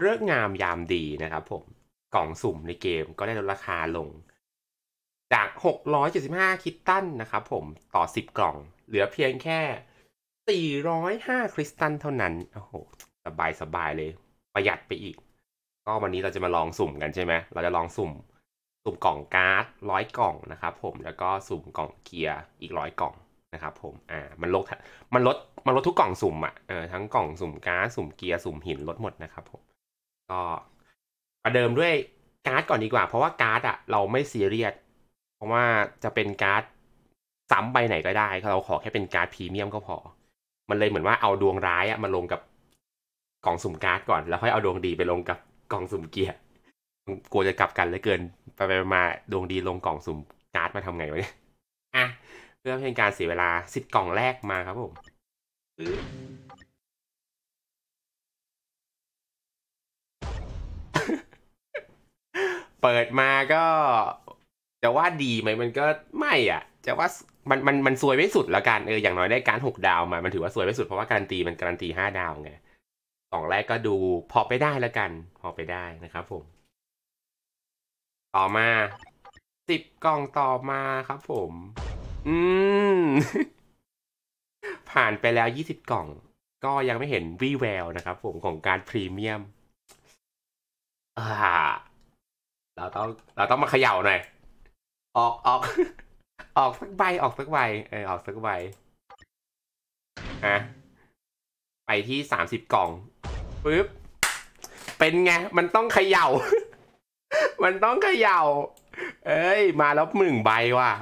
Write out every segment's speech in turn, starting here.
เรื่องงามยามดีนะครับผม กล่องสุ่มในเกมก็ได้ลดราคาลง จาก675คริสตันนะครับผมต่อ 10 กล่อง เหลือเพียงแค่405คริสตันเท่านั้น โอ้โหสบายสบายเลยประหยัดไปอีก ก็วันนี้เราจะมาลองสุ่มกันใช่ไหมเราจะลองสุ่มสุ่มกล่องการ์ดร้อยกล่อง นะครับผมแล้วก็สุ่มกล่องเกียร์อีกร้อยกล่องนะครับผมอ่ามันลดมันลดมันลดทุกกล่องสุ่มอะ่ะเออทั้งกล่องสุ่มการ์ดสุ่มเกียร์สุ่มหินลดหมดนะครับผมก็ประเดิมด้วยการ์ดก่อนดีกว่า เพราะว่าการ์ดอะเราไม่ซีเรียสเพราะว่าจะเป็นการ์ดซ้ำใบไหนก็ได้เราขอแค่เป็นการ์ดพรีเมียมก็พอ มันเลยเหมือนว่าเอาดวงร้ายอะมาลงกับกล่องสุ่มการ์ดก่อนแล้วค่อยเอาดวงดีไปลงกับกล่องสุ่มเกียร์กลัวจะกลับกันเลยเกินไปไปมาดวงดีลงกล่องสุ่มการ์ด มาทำไงวะเนี่ยอ่ะเพื่อเป็นการเสียเวลาสิบกล่องแรกมาครับผมเปิดมาก็จะว่าดีไหมมันก็ไม่อ่ะจะว่ามันมันมันซวยไม่สุดละกันเอออย่างน้อยได้การหกดาวมามันถือว่าซวยไม่สุดเพราะว่าการันตีมันการันตีห้าดาวไงสองแรกก็ดูพอไปได้ละกัน พอไปได้นะครับ ผม ต่อมาสิบกล่องต่อมาครับผม อืม ผ่านไปแล้วยี่สิบกล่อง ก็ยังไม่เห็นวีแววนะครับผมของการพรีเมียม อ่าเราต้องเราต้องมาเขย่าหน่อย ออกออก ออกสักใบออกสักใบเออออกสักใบฮะไปที่สามสิบกล่องปึ๊บเป็นไง มันต้องเขย่า มันต้องเขย่า เอ้ยมาแล้วหนึ่งใบว่ะ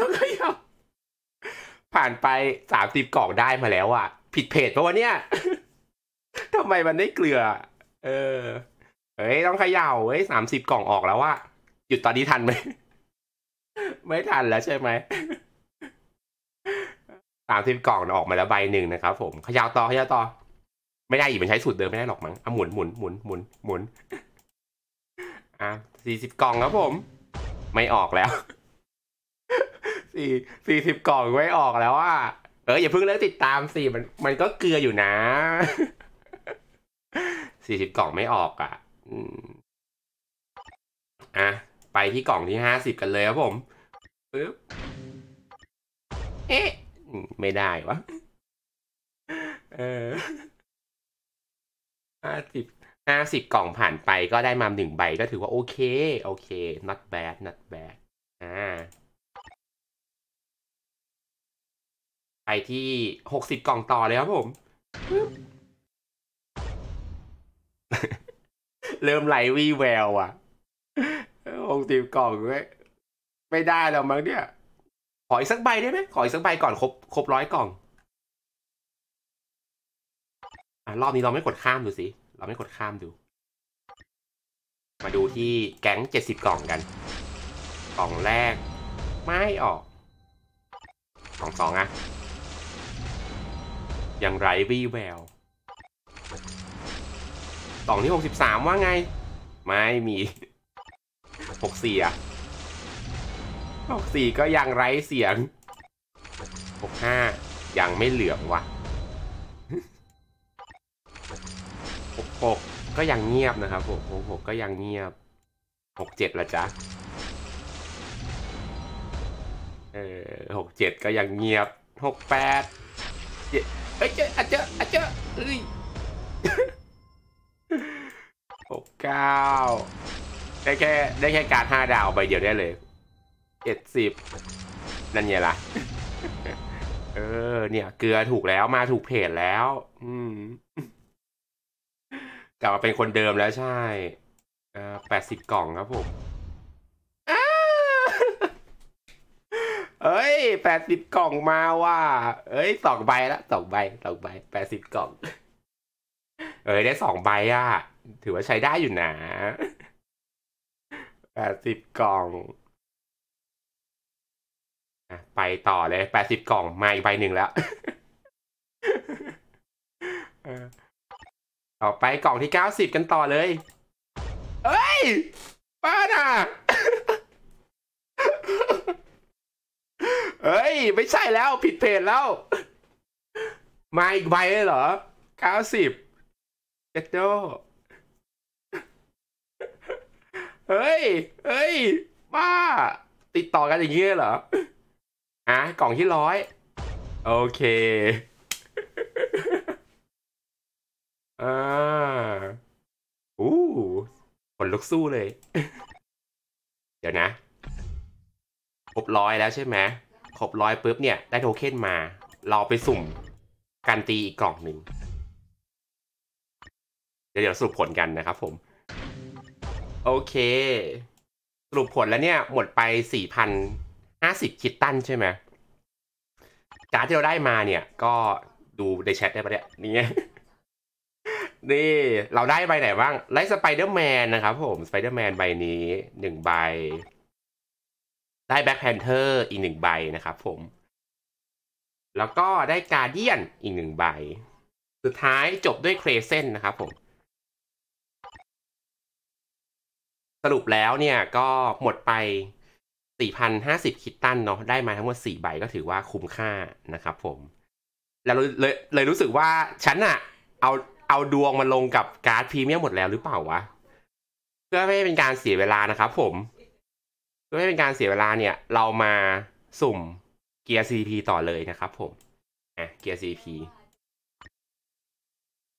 ต้องเขย่าผ่านไปสามสิบกล่องได้มาแล้วอ่ะ ผิดเพจเพราะวาเนี่ยทำไมมันได้เกลือ เออเฮ้ยต้องเขย่าเฮ้ยสามสิบกล่องออกแล้วว่าหยุดตอนนี้ทันไหมไม่ทันแล้วใช่ไหมสามสิบกล่องออกมาแล้วใบหนึ่งนะครับผมเขย่าต่อเขย่าต่อ ไม่ได้อีกมันใช้สูตรเดิมไม่ได้หรอกมั้งอ่ะหมุนหมุนหมุนหมุนหมุนอ่ะสี่สิบกล่องครับผม ไม่ออกแล้วสี่สี่สิบกล่องไม่ออกแล้วว่าเอออย่าเพิ่งเลิกติดตามสิมัน มันก็เกลืออยู่นะสี่สิบกล่องไม่ออกอะ่ะอ่ะไปที่กล่องที่ห้าสิบกันเลยครับผมปึ๊บเอ๊ะไม่ได้วะ เออ ห้าสิบ ห้าสิบกล่องผ่านไปก็ได้มาหนึ่งใบก็ถือว่าโอเค โอเค not bad not bad อ่าไปที่หกสิบกล่องต่อเลยครับผมเริ่มไหลวีแววอ่ะองค์ตีมกล่องไว้ไม่ได้แล้วมั้งเนี่ย ขออีกสักใบได้ไหม ขออีกสักใบก่อนครบครบร้อยกล่องอรอบนี้เราไม่กดข้ามดูสิ เราไม่กดข้ามดู มาดูที่แก๊งเจ็ดสิบกล่องกัน กล่องแรกไม่ออก กล่องสองอะยังไร้วีแววสองที่หกสิบสามว่าไง ไม่มีหกสี่อะหกสี่ก็ยังไร้เสียงหกห้ายังไม่เหลืองว่ะหกหกก็ยังเงียบนะครับหกหกก็ยังเงียบหกเจ็ดละจ๊ะเออหกเจ็ดก็ยังเงียบหกแปดเจ็ดเอ้ยเจ๊อเจ๊อเจ๊เอ้ยเก้าได้แค่ได้แค่การห้าดาวไปเดียวได้เลยเ0็ดสิบนั่นไงล่ะ เออเนี่ย เกลือถูกแล้วมาถูกเพจแล้ว อืม กลับมาเป็นคนเดิมแล้วใช่เอแปดสิบกล่องครับผมเอ้ยแปดสิบกล่องมาว่า เอ้ยสองใบละสองใบสองใบแปดสิบกล่อง เอ้ยได้สองใบอ่ะถือว่าใช้ได้อยู่นะแปดสิบกล่องอไปต่อเลยแปดสิบกล่อง มาอีกใบหนึ่งแล้วต่อไปกล่องที่เก้าสิบกันต่อเลยเอ้ย ป้าน่ะเอ้ย ไม่ใช่แล้วผิดเพจแล้ว มาอีกใบเลยเหรอเก้าสิบเจ็ดโดเฮ้ย เฮ้ยบ้าติดต่อกันอย่างนี้เหรออ่ะกล่องที่ร้อยโอเคอ่าอู้ผลลุกสู้เลย เดี๋ยวนะ ครบร้อยแล้วใช่ไหมครบร้อยปุ๊บเนี่ย ได้โทเค็นมา เราไปสุ่มการตีอีกกล่องหนึ่ง เดี๋ยวเราสรุปผลกันนะครับผมโอเค สรุปผลแล้วเนี่ยหมดไปสี่พันห้าสิบคิดตันใช่ไหม การที่เราได้มาเนี่ยก็ดูในแชทได้ปะเนี่ยนี่นี่เราได้ใบไหนบ้าง ไลท์สไปเดอร์แมนนะครับผมสไปเดอร์แมนใบนี้หนึ่งใบ ได้แบ็คแพนเทอร์อีกหนึ่งใบนะครับผม แล้วก็ได้การเดียนอีกหนึ่งใบ สุดท้ายจบด้วยเครเซนนะครับผมสรุปแล้วเนี่ยก็หมดไป 4,050คิตตันเนาะได้มาทั้งหมด 4 ใบ ก็ถือว่าคุ้มค่านะครับ ผม แล้วเลยเลยรู้สึกว่าฉันอะเอาเอาดวงมาลงกับการ์ดพรีเมียมหมดแล้วหรือเปล่าวะเพื่อไม่ให้เป็นการเสียเวลานะครับ ผม เพื่อไม่ให้เป็นการเสียเวลาเนี่ยเรามาสุ่มเกียร์ซีพีต่อเลยนะครับผมอ่ะเกียร์ซีพี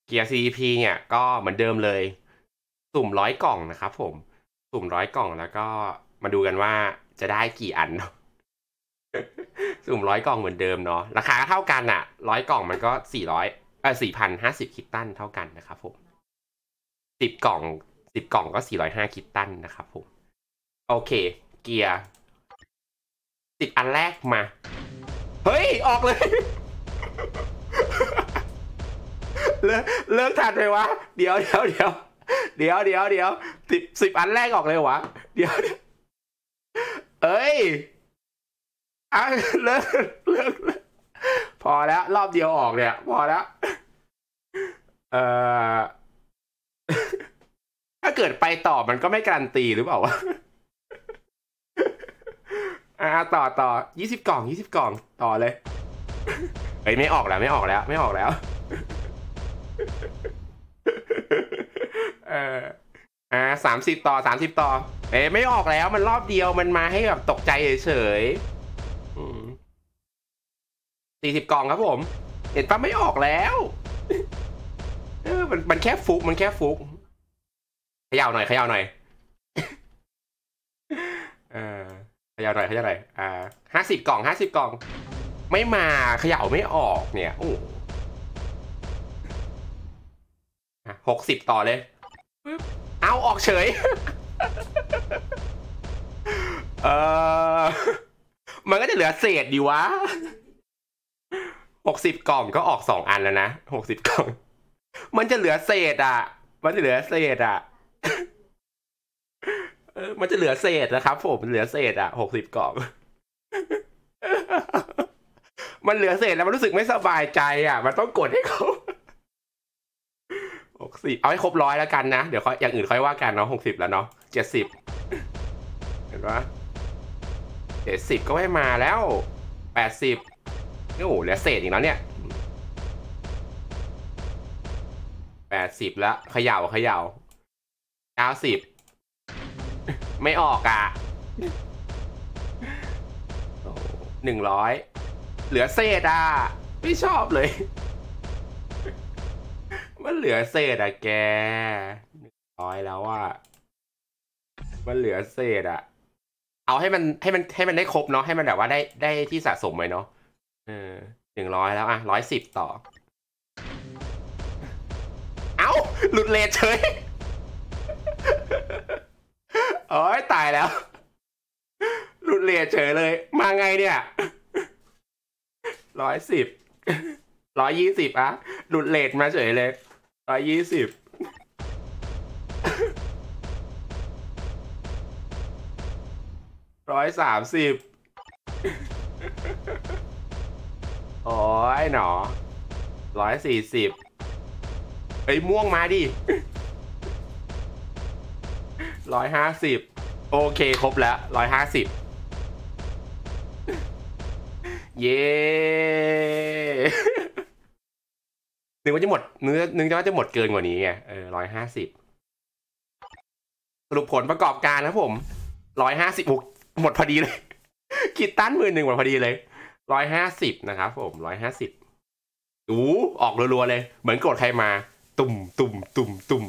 เกียร์ซีพีเนี่ยก็เหมือนเดิมเลย สุ่มร้อยกล่องนะครับ ผมสุ่มร้อยกล่องแล้วก็มาดูกันว่าจะได้กี่อันเนาะสุ่มร้อยกล่องเหมือนเดิมเนาะราคาเท่ากันอะร้อยกล่องมันก็สี่ร้อยเออสี่พันห้าสิบคิตตันเท่ากันนะครับผมสิบกล่องสิบกล่องก็สี่ร้อยห้าคิตตันนะครับผม โอเคเกียร์สิบอันแรกมา เฮ้ยออกเลยเลิกเลิกทันไปวะเดี๋ยวเดี๋ยวเดี๋ยวเดี๋ยวเดี๋ยวเดี๋ยวสิบสิบอันแรกออกเลยวะเดี๋ยว เอ้ยอ่ะเลิกเลิกพอแล้ว รอบเดียวออกเนี่ย พอแล้ว เอ่อ ถ้าเกิดไปต่อมันก็ไม่การันตีหรือเปล่าวะ อ่าต่อต่อยี่สิบกล่องยี่สิบกล่องต่อเลยเฮ้ยไม่ออกแล้วไม่ออกแล้ว ไม่ออกแล้วเอออ่าสามสิบต่อสามสิบต่อ เอ้ไม่ออกแล้ว มันรอบเดียวมันมาให้แบบตกใจเฉยสี่สิบกล่องครับผม เห็นปะไม่ออกแล้ว เออมันมันแค่ฟุกมันแค่ฟุกขย่าหน่อยขย่าหน่อยเออขย่าหน่อยขย่าหน่อยอ่าห้าสิบกล่องห้าสิบกล่องไม่มาเขย่าไม่ออกเนี่ยโอ้หกสิบต่อเลยปึ๊บเอาออกเฉย เออ มันก็จะเหลือเศษดีวะ หกสิบกล่องก็ออกสองอันแล้วนะหกสิบกล่อง มันจะเหลือเศษอ่ะมันจะเหลือเศษอ่ะมันจะเหลือเศษนะครับ ผมเหลือเศษอ่ะหกสิบกล่อง มันเหลือเศษแล้วมันรู้สึกไม่สบายใจอ่ะ มันต้องกดให้เขาิบเอาให้ครบร้อยแล้วกันนะ เดี๋ยวอยอย่างอื่นค่อยว่ากันเนาะหกสิบแล้วเนาะเจ็ดสิบเห็นปะเจ็ดสิบก็ไม่มาแล้วแปดสิบโอ้โหเหลือเศษอีกแล้วเนี่ยแปดสิบแล้วเขย่าเขย่าเก้าสิบไม่ออกอ่ะหนึ่งร้อยเหลือเศษอ่ะไม่ชอบเลยมันเหลือเศษอะแกร้อยแล้วว่ามันเหลือเศษอะเอาให้มันให้มันให้มันได้ครบเนาะให้มันแบบว่าได้ได้ที่สะสมไว้เนาะ เออหนึ่งร้อยแล้วอ่ะร้อยสิบต่อ เอา้าหลุดเลทเฉยโอ้ยตายแล้ว หลุดเลทเฉยเลย มาไงเนี่ยร้อยสิบ ร้อยยี่สิบอะหลุดเลทมาเฉยเลยตายยี่สิบ ร้อยสามสิบโอ้ยหนอร้อยสี่สิบไอ้ม่วงมาดิร้อยห้าสิบโอเคครบแล้วร้อยห้าสิบเย้นึกว่าจะหมดนึกนึกว่าจะหมดเกินกว่านี้ไงเออร้อยห้าสิบสรุปผลประกอบการนะผมร้อยห้าสิบหมดพอดีเลยคิดตั้นมือหนึ่งหมดพอดีเลยร้อยห้าสิบนะครับผมร้อยห้าสิบดูออกรัวๆเลยเหมือนกดใครมาตุ่มตุ่มตุ่มตุ่ม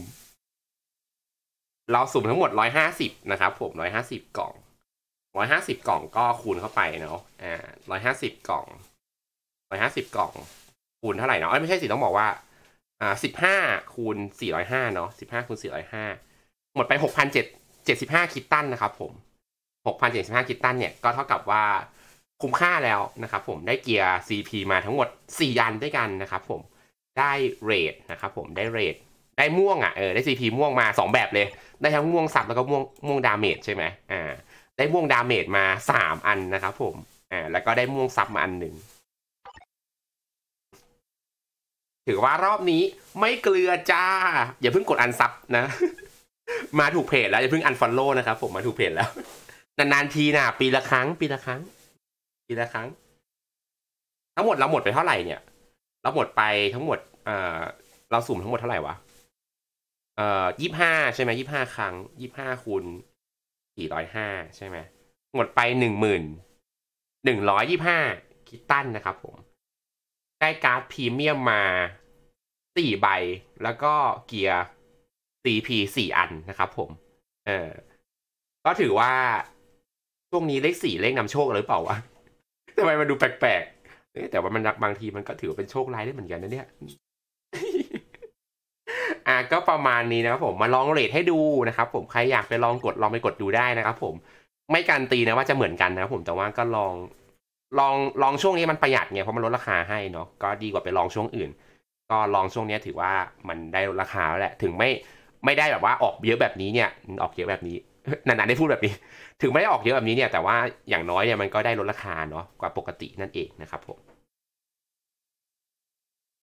เราสุ่มทั้งหมดร้อยห้าสิบนะครับผมร้อยห้าสิบกล่องร้อยห้าสิบกล่องก็คูณเข้าไปเนาะอ่าร้อยห้าสิบกล่องร้อยห้าสิบกล่องูณเท่าไหร่เนาะไม่ใช่สิต้องบอกว่าอ่าสิบห้าคูณสี่ร้อยห้าเนาะสิบห้าคูณสี่ร้อยห้าหมดไปหกพันเจ็ดเจ็ดสิบห้าคิตันนะครับผมหกพันเจ็ดสิบห้าคิตันเนี่ย ก็เท่ากับว่าคุ้มค่าแล้วนะครับผม ได้เกียร์ CP มาทั้งหมดสี่ยันด้วยกันนะครับผม ได้เรทนะครับผม ได้เรท ได้ม่วงอ่ะเออได้ CP ม่วงมา 2 แบบเลย ได้ทั้งม่วงสับแล้วก็ม่วงม่วงดาเมจใช่ไหมอ่า ได้ม่วงดาเมจมา 3 อันนะครับผม อ่า แล้วก็ได้ม่วงซับมาอันหนึ่งถือว่ารอบนี้ไม่เกลือจ้า อย่าเพิ่งกดอันซับนะ มาถูกเพจแล้วอย่าเพิ่งอันฟอลโล่นะครับผมมาถูกเพจแล้วนานๆทีนะปีละครั้ง ปีละครั้ง ปีละครั้ง ทั้งหมดเราหมดไปเท่าไหร่เนี่ยเราหมดไปทั้งหมด เอ่อเราสุ่มทั้งหมดเท่าไหร่วะเอ่อยี่ห้าใช่ไหมยี่ห้าครั้งยี่ห้าคูณสี่ร้อยห้าใช่ไหมหมดไปหนึ่งหมื่นหนึ่งร้อยยี่ห้าคิดตั้นนะครับผมได้การ์ดพรีเมียมมาสี่ใบแล้วก็เกียร์ CP สี่อันนะครับ ผม เออ ก็ถือว่าช่วงนี้เลขสี่เลขนำโชคหรือเปล่าวะทำไมมันดูแปลกๆแต่ว่ามันบางทีมันก็ถือเป็นโชคร้ายได้เหมือนกันนะเนี่ย อ่ะก็ประมาณนี้นะครับ ผมมาลองเรทให้ดูนะครับ ผมใครอยากไปลองกดลองไปกดดูได้นะครับ ผม ไม่การตีนะว่าจะเหมือนกันนะครับผมแต่ว่าก็ลองลองลองช่วงนี้มันประหยัดไงเพราะมันลดราคาให้เนาะก็ดีกว่าไปลองช่วงอื่น ก็ลองช่วงนี้ถือว่ามันได้ราคาแล้วแหละถึงไม่ไม่ได้แบบว่าออกเยอะแบบนี้เนี่ยออกเยอะแบบนี้นานๆได้พูดแบบนี้ ถึงไม่ได้ออกเยอะแบบนี้เนี่ยแต่ว่าอย่างน้อยเนี่ยมันก็ได้ลดราคาเนาะกว่าปกตินั่นเองนะครับผม